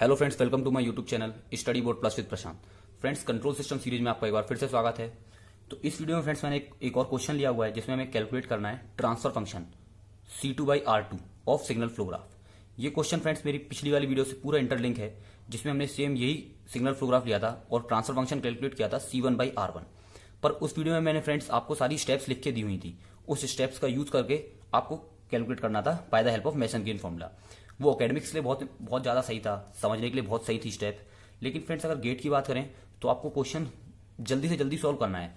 hello friends welcome to my YouTube channel study board plus with Prashant friends control system series में आपका एक बार फिर से स्वागत है तो इस वीडियो में फ्रेंड्स मैंने एक, एक और क्वेश्चन लिया हुआ है जिसमें हमें कैलकुलेट करना है transfer function C two by R two of signal flow graph ये क्वेश्चन फ्रेंड्स मेरी पिछली वाली वीडियो से पूरा इंटरलिंक है जिसमें हमने सेम यही सिग्नल फ्लोग्राफ लिया था और ट्रांसफर फंक्शन कैलकुलेट किया था C one by R one पर उस वीडियो में मैंने फ्रेंड्स आपको सारी स्टेप्स लिख के दी हुई थी उस स्टेप्स का यूज करके आपको कैलकुलेट करना था by the help of Mason gain formula वो अकेडमिक्स के लिए बहुत बहुत ज़्यादा सही था समझने के लिए बहुत सही थी स्टेप लेकिन फ्रेंड्स अगर गेट की बात करें तो आपको क्वेश्चन जल्दी से जल्दी सॉल्व करना है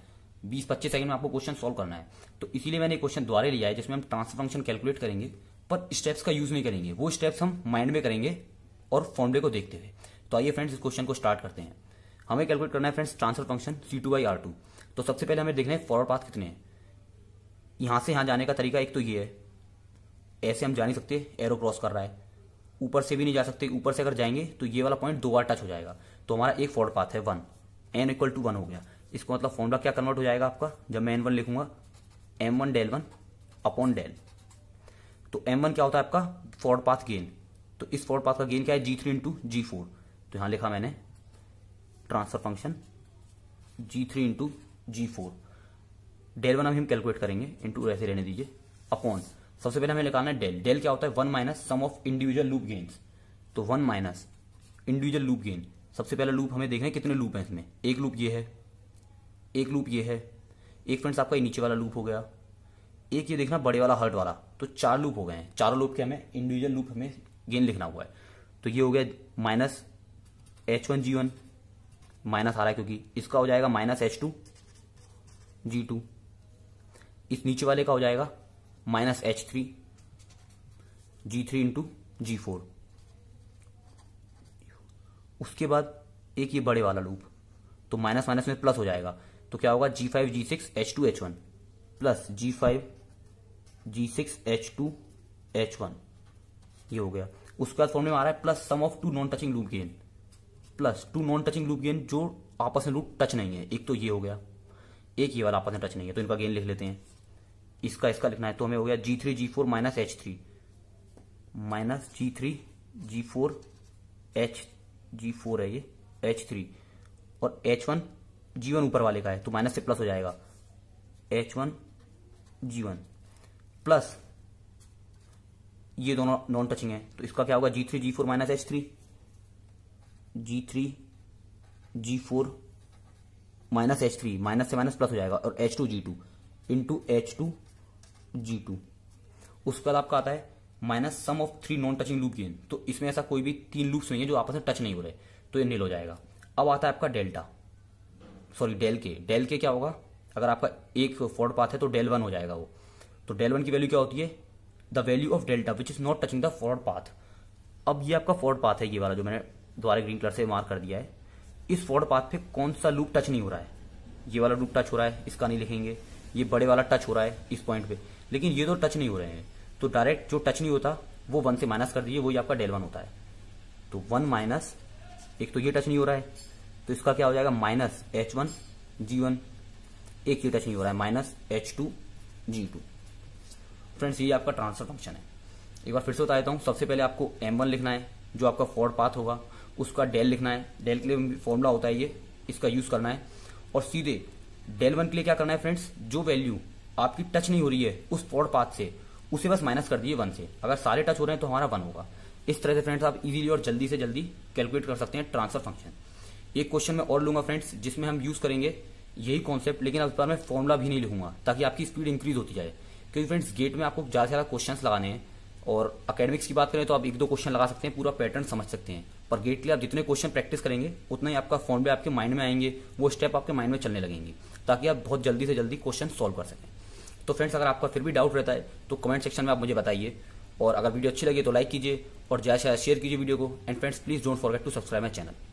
बीस पच्चीस सेकंड में आपको क्वेश्चन सॉल्व करना है तो इसीलिए मैंने क्वेश्चन द्वारा लिया है जिसमें हम ट्रांसफर फंक्शन कैलकुलेट करेंगे पर स्टेप्स का यूज नहीं करेंगे वो स्टेप्स हम माइंड में करेंगे और फॉर्मुले को देखते हुए तो आइए फ्रेंड्स इस क्वेश्चन को स्टार्ट करते हैं हमें कैलकुलेट करना है friends transfer function C two by R two तो सबसे पहले हमें देखना है फॉरवर्ड पाथ कितने हैं यहां से यहां जाने का तरीका एक तो ये है ऐसे हम जा नहीं सकते एरो क्रॉस कर रहा है ऊपर से भी नहीं जा सकते ऊपर से अगर जाएंगे तो ये वाला पॉइंट दो बार टच हो जाएगा तो हमारा एक फॉर्ड पाथ है one N equal to one हो गया इसको मतलब फॉर्मला क्या कन्वर्ट हो जाएगा आपका जब मैं एन वन लिखूंगा M one del one upon del तो एम वन क्या होता है आपका फॉर्ड पाथ गेन तो इस फॉर्ड पाथ का गेन क्या है G three into G four तो यहां लिखा मैंने transfer function G three into G four del one अभी हम कैलकुलेट करेंगे इंटू ऐसे रहने दीजिए अपॉन सबसे पहले हमें निकालना है डेल डेल क्या होता है one minus sum of individual loop gains तो one minus individual loop gain सबसे पहला लूप हमें देखना है कितने लूप हैं इसमें एक लूप ये है एक लूप ये है एक फ्रेंड्स आपका ये नीचे वाला लूप हो गया एक ये देखना बड़े वाला हर्ट वाला तो चार लूप हो गए हैं चारों लूप के हमें इंडिविजुअल लूप हमें गेन लिखना हुआ है तो ये हो गया minus H one G one minus आ रहा है क्योंकि इसका हो जाएगा minus H two G two इस नीचे वाले का हो जाएगा minus H three G three into G four उसके बाद एक ये बड़े वाला लूप तो माइनस माइनस में प्लस हो जाएगा तो क्या होगा G five G six H two H one plus G five G six H two H one ये हो गया उसका फॉर्म में आ रहा है plus sum of two non touching loop gain plus two non touching loop gain जो आपस में लूप टच नहीं है एक तो ये हो गया एक ये वाला आपस में टच नहीं है तो इनका गेन लिख लेते हैं इसका इसका लिखना है तो हमें हो गया G three G four minus H three minus G three G four H G four है ये एच थ्री और एच वन जी वन ऊपर वाले का है तो माइनस से प्लस हो जाएगा H one G one plus ये दोनों नॉन टचिंग है तो इसका क्या होगा G three G four minus H three G three G four minus H three माइनस से माइनस प्लस हो जाएगा और H two G two into H two G two उसके बाद आपका आता है minus sum of three non touching loop gain तो इसमें ऐसा कोई भी तीन लूप्स नहीं है जो आपस में टच नहीं हो रहे तो ये नील हो जाएगा अब आता है आपका delta sorry del K del K क्या होगा अगर आपका एक फॉर्ड पाथ है तो डेल वन हो जाएगा वो तो डेल वन की वैल्यू क्या होती है the value of delta which is not touching the forward path अब ये आपका फॉर्ड पाथ है ये वाला जो मैंने दोबारा ग्रीन कलर से मार्क कर दिया है इस फॉर्ड पाथ पे कौन सा लूप टच नहीं हो रहा है ये वाला लूप टच हो रहा है इसका नहीं लिखेंगे ये बड़े वाला टच हो रहा है इस पॉइंट पे लेकिन ये तो टच नहीं हो रहे हैं तो डायरेक्ट जो टच नहीं होता वो वन से माइनस कर दीजिए वही आपका डेल वन होता है तो वन माइनस एक तो ये टच नहीं हो रहा है तो इसका क्या हो जाएगा minus H one G one एक ये टच नहीं हो रहा है minus H two G two friends ये आपका ट्रांसफर फंक्शन है एक बार फिर से बता देता हूं सबसे पहले आपको एम वन लिखना है जो आपका फॉर्ड पाथ होगा उसका डेल लिखना है डेल के लिए फॉर्मूला होता है ये इसका यूज करना है और सीधे डेल वन के लिए क्या करना है फ्रेंड्स जो वैल्यू आपकी टच नहीं हो रही है उस फोर्ड पाथ से उसे बस माइनस कर दिए वन से अगर सारे टच हो रहे हैं तो हमारा वन होगा इस तरह से फ्रेंड्स आप इजीली और जल्दी से जल्दी कैलकुलेट कर सकते हैं ट्रांसफर फंक्शन एक क्वेश्चन मैं और लूंगा फ्रेंड्स जिसमें हम यूज करेंगे यही कॉन्सेप्ट लेकिन अब इस बार मैं फॉर्मुला भी नहीं लिखूंगा ताकि आपकी स्पीड इंक्रीज होती जाए क्योंकि फ्रेंड्स गेट में आपको ज्यादा से ज्यादा क्वेश्चन लगाने हैं और अकेडमिक्स की बात करें तो आप एक दो क्वेश्चन लगा सकते हैं पूरा पैटर्न समझ सकते हैं पर गेट के लिए आप जितने क्वेश्चन प्रैक्टिस करेंगे उतना ही आपका फॉर्मुला आपके माइंड में आएंगे वो स्टेप आपके माइंड में चलने लगेंगे ताकि आप बहुत जल्दी से जल्दी क्वेश्चन सॉल्व कर सकें तो फ्रेंड्स अगर आपका फिर भी डाउट रहता है तो कमेंट सेक्शन में आप मुझे बताइए और अगर वीडियो अच्छी लगी तो लाइक कीजिए और ज़्यादा से ज़्यादा शेयर कीजिए वीडियो को and friends please don't forget to subscribe my channel